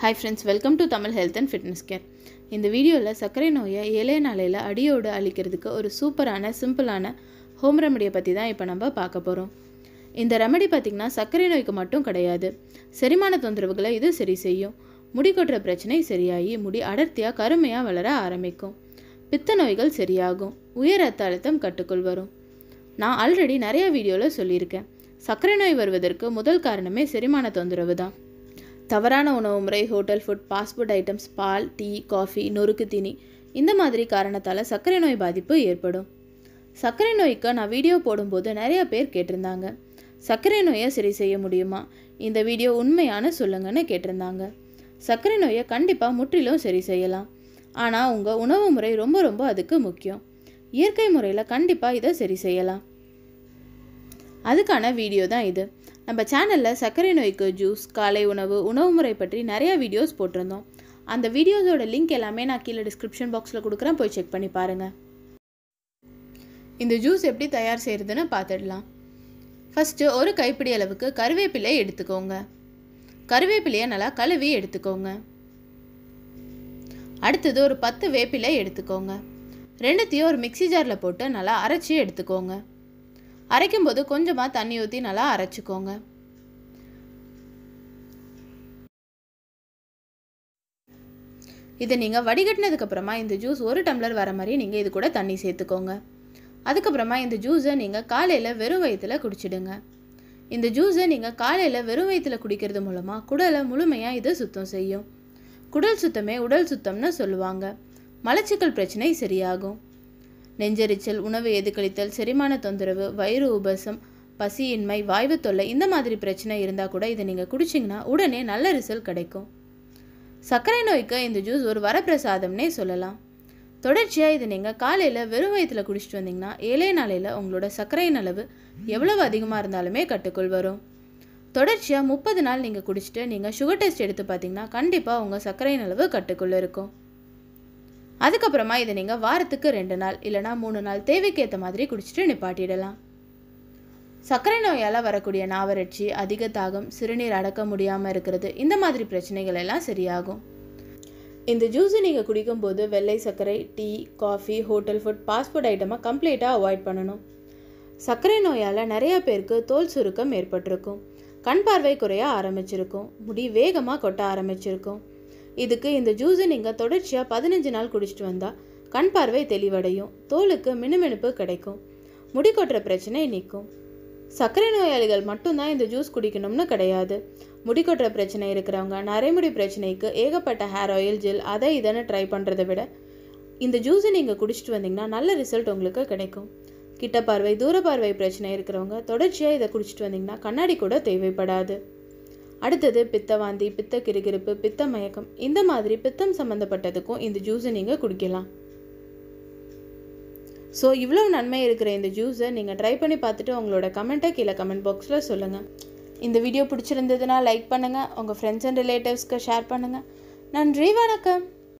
hi friends welcome to Tamil health and fitness care இந்த வீடியோவில் சர்க்கரை நோயை இளைய நாளையில் அடியோடு அழிக்கிறதுக்கு ஒரு சூப்பரான சிம்பிளான ஹோம் ரெமடியை பற்றி தான் இப்போ நம்ம பார்க்க போகிறோம் இந்த ரெமடி பார்த்திங்கன்னா சர்க்கரை நோய்க்கு மட்டும் கிடையாது செரிமான தொந்தரவுகளை இது சரி செய்யும் முடி கொட்டுற பிரச்சனை சரியாகி முடி அடர்த்தியாக கருமையாக வளர ஆரம்பிக்கும் பித்த நோய்கள் சரியாகும் உயர் ரத்த அழுத்தம் கட்டுக்குள் வரும் நான் ஆல்ரெடி நிறைய வீடியோவில் சொல்லியிருக்கேன் சர்க்கரை நோய் வருவதற்கு முதல் காரணமே செரிமான தொந்தரவு தான் தவறான உணவு முறை ஹோட்டல் ஃபுட் பாஸ்போர்ட் ஐட்டம்ஸ் பால் டீ காஃபி நொறுக்கு தீனி இந்த மாதிரி காரணத்தால் சர்க்கரை நோய் பாதிப்பு ஏற்படும் சர்க்கரை நோய்க்கு நான் வீடியோ போடும்போது நிறைய பேர் கேட்டிருந்தாங்க சர்க்கரை நோயை சரி செய்ய முடியுமா இந்த வீடியோ உண்மையான சொல்லுங்கன்னு கேட்டிருந்தாங்க சர்க்கரை நோயை கண்டிப்பாக முற்றிலும் சரி செய்யலாம் ஆனால் உங்கள் உணவு முறை ரொம்ப ரொம்ப அதுக்கு முக்கியம் இயற்கை முறையில் கண்டிப்பாக இதை சரி செய்யலாம் அதுக்கான வீடியோ தான் இது நம்ம சேனலில் சர்க்கரை நோய்க்கு ஜூஸ் காலை உணவு உணவு முறை பற்றி நிறைய வீடியோஸ் போட்டிருந்தோம் அந்த வீடியோஸோட லிங்க் எல்லாமே நான் கீழே டிஸ்கிரிப்ஷன் பாக்ஸில் கொடுக்குறேன் போய் செக் பண்ணி பாருங்கள் இந்த ஜூஸ் எப்படி தயார் செய்கிறதுன்னு பார்த்துடலாம் ஃபஸ்ட்டு ஒரு கைப்பிடி அளவுக்கு கருவேப்பிலை எடுத்துக்கோங்க கருவேப்பிலையை நல்லா கழுவி எடுத்துக்கோங்க அடுத்தது ஒரு பத்து வேப்பிலை எடுத்துக்கோங்க ரெண்டுத்தையும் ஒரு மிக்சி ஜாரில் போட்டு நல்லா அரைச்சி எடுத்துக்கோங்க அரைக்கும் போது கொஞ்சமாக தண்ணி ஊற்றி நல்லா அரைச்சிக்கோங்க இதை நீங்கள் வடிகட்டினதுக்கப்புறமா இந்த ஜூஸ் ஒரு டம்ளர் வர மாதிரி நீங்கள் இது கூட தண்ணி சேர்த்துக்கோங்க அதுக்கப்புறமா இந்த ஜூஸை நீங்கள் காலையில் வெறும் வயிற்றில் குடிச்சிடுங்க இந்த ஜூஸை நீங்கள் காலையில் வெறும் வயிற்றில் குடிக்கிறது மூலமாக குடலை முழுமையாக இது சுத்தம் செய்யும் குடல் சுத்தமே உடல் சுத்தம்னு சொல்லுவாங்க மலச்சிக்கல் பிரச்சனை சரியாகும் நெஞ்சரிச்சல் உணவு எதுக்களித்தல் செரிமான தொந்தரவு வயிறு உபசம் பசியின்மை வாய்வு தொல்லை இந்த மாதிரி பிரச்சனை இருந்தால் கூட இதை நீங்கள் குடிச்சிங்கன்னா உடனே நல்ல ரிசல்ட் கிடைக்கும் சர்க்கரை நோய்க்கு இந்த ஜூஸ் ஒரு வரப்பிரசாதம்னே சொல்லலாம் தொடர்ச்சியாக இதை நீங்கள் காலையில் வெறும் வயத்தில் குடிச்சிட்டு வந்தீங்கன்னா ஏழே நாளையில் உங்களோட சர்க்கரையின் அளவு எவ்வளவு அதிகமாக இருந்தாலுமே கட்டுக்குள் வரும் தொடர்ச்சியாக முப்பது நாள் நீங்கள் குடிச்சிட்டு நீங்கள் சுகர் டெஸ்ட் எடுத்து பார்த்தீங்கன்னா கண்டிப்பாக உங்கள் சர்க்கரையின் அளவு கட்டுக்குள்ளே இருக்கும் அதுக்கப்புறமா இதை நீங்கள் வாரத்துக்கு ரெண்டு நாள் இல்லைனா மூணு நாள் தேவைக்கேற்ற மாதிரி குடிச்சிட்டு நிப்பாட்டிடலாம் சர்க்கரை நோயால் வரக்கூடிய நாவரட்சி அதிக தாகம் சிறுநீர் அடக்க முடியாமல் இருக்கிறது இந்த மாதிரி பிரச்சனைகள் எல்லாம் சரியாகும் இந்த ஜூஸை நீங்கள் குடிக்கும்போது வெள்ளை சர்க்கரை டீ காஃபி ஹோட்டல் ஃபுட் பாஸ்போர்ட் ஐட்டமாக கம்ப்ளீட்டாக அவாய்ட் பண்ணணும் சர்க்கரை நோயால் நிறையா பேருக்கு தோல் சுருக்கம் ஏற்பட்டிருக்கும் கண் பார்வை குறைய ஆரம்பிச்சிருக்கும் முடி வேகமாக கொட்ட ஆரம்பிச்சிருக்கும் இதுக்கு இந்த ஜூஸை நீங்கள் தொடர்ச்சியாக பதினஞ்சு நாள் குடிச்சிட்டு வந்தால் கண் பார்வை தெளிவடையும் தோலுக்கு மினுமினுப்பு கிடைக்கும் முடி கொட்டுற பிரச்சனை நிற்கும் சர்க்கரை நோயாளிகள் மட்டும்தான் இந்த ஜூஸ் குடிக்கணும்னு கிடையாது முடி கொட்டுற பிரச்சனை இருக்கிறவங்க நரைமுடி பிரச்சனைக்கு ஏகப்பட்ட ஹேர் ஆயில் ஜெல் அதை இதனை ட்ரை பண்ணுறதை விட இந்த ஜூஸை நீங்கள் குடிச்சிட்டு வந்தீங்கன்னா நல்ல ரிசல்ட் உங்களுக்கு கிடைக்கும் கிட்ட பார்வை தூர பார்வை பிரச்சனை இருக்கிறவங்க தொடர்ச்சியாக இதை குடிச்சிட்டு வந்தீங்கன்னா கண்ணாடி கூட தேவைப்படாது அடுத்தது பித்தவாந்தி பித்த கிருகிருப்பு பித்த மயக்கம் இந்த மாதிரி பித்தம் சம்மந்தப்பட்டதுக்கும் இந்த ஜூஸை நீங்கள் குடிக்கலாம் ஸோ இவ்வளோ நன்மை இருக்கிற இந்த ஜூஸை நீங்கள் ட்ரை பண்ணி பார்த்துட்டு உங்களோட கமெண்ட்டை கீழே கமெண்ட் பாக்ஸில் சொல்லுங்கள் இந்த வீடியோ பிடிச்சிருந்ததுன்னா லைக் பண்ணுங்கள் உங்கள் ஃப்ரெண்ட்ஸ் அண்ட் ரிலேட்டிவ்ஸ்க்கு ஷேர் பண்ணுங்கள் நன்றி வணக்கம்